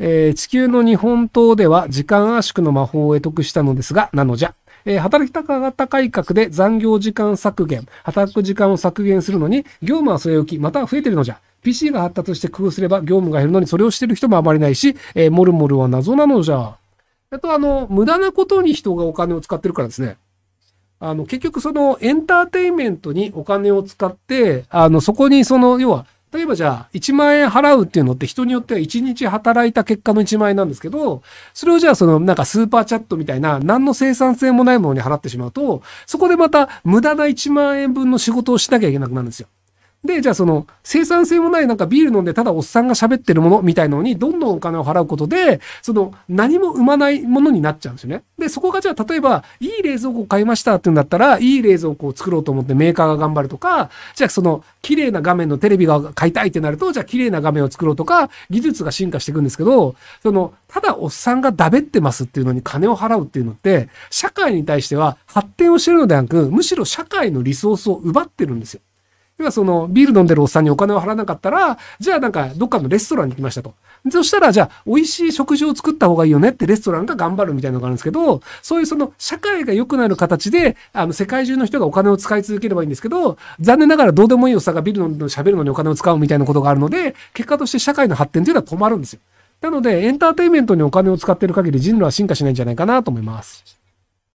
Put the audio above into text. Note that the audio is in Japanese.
えー、地球の日本刀では時間圧縮の魔法を得得したのですが、なのじゃ。えー、働き方改革で残業時間削減、働く時間を削減するのに、業務はそえ置き、または増えてるのじゃ。PC が発達して工夫すれば業務が減るのにそれをしてる人もあまりないし、えー、モルモルは謎なのじゃ。あと、あの、無駄なことに人がお金を使ってるからですね。あの、結局そのエンターテインメントにお金を使って、あの、そこにその、要は、例えばじゃあ、1万円払うっていうのって人によっては1日働いた結果の1万円なんですけど、それをじゃあそのなんかスーパーチャットみたいな何の生産性もないものに払ってしまうと、そこでまた無駄な1万円分の仕事をしなきゃいけなくなるんですよ。で、じゃあその生産性もないなんかビール飲んでただおっさんが喋ってるものみたいのにどんどんお金を払うことで、その何も生まないものになっちゃうんですよね。で、そこがじゃあ例えばいい冷蔵庫を買いましたっていうんだったら、いい冷蔵庫を作ろうと思ってメーカーが頑張るとか、じゃあその綺麗な画面のテレビが買いたいってなると、じゃあ綺麗な画面を作ろうとか、技術が進化していくんですけど、そのただおっさんがだべってますっていうのに金を払うっていうのって、社会に対しては発展をしてるのではなく、むしろ社会のリソースを奪ってるんですよ。要はその、ビール飲んでるおっさんにお金を払わなかったら、じゃあなんか、どっかのレストランに来ましたと。そしたら、じゃあ、美味しい食事を作った方がいいよねってレストランが頑張るみたいなのがあるんですけど、そういうその、社会が良くなる形で、あの、世界中の人がお金を使い続ければいいんですけど、残念ながらどうでもいいおっさんがビール飲んで喋るのにお金を使うみたいなことがあるので、結果として社会の発展というのは止まるんですよ。なので、エンターテインメントにお金を使っている限り人類は進化しないんじゃないかなと思います。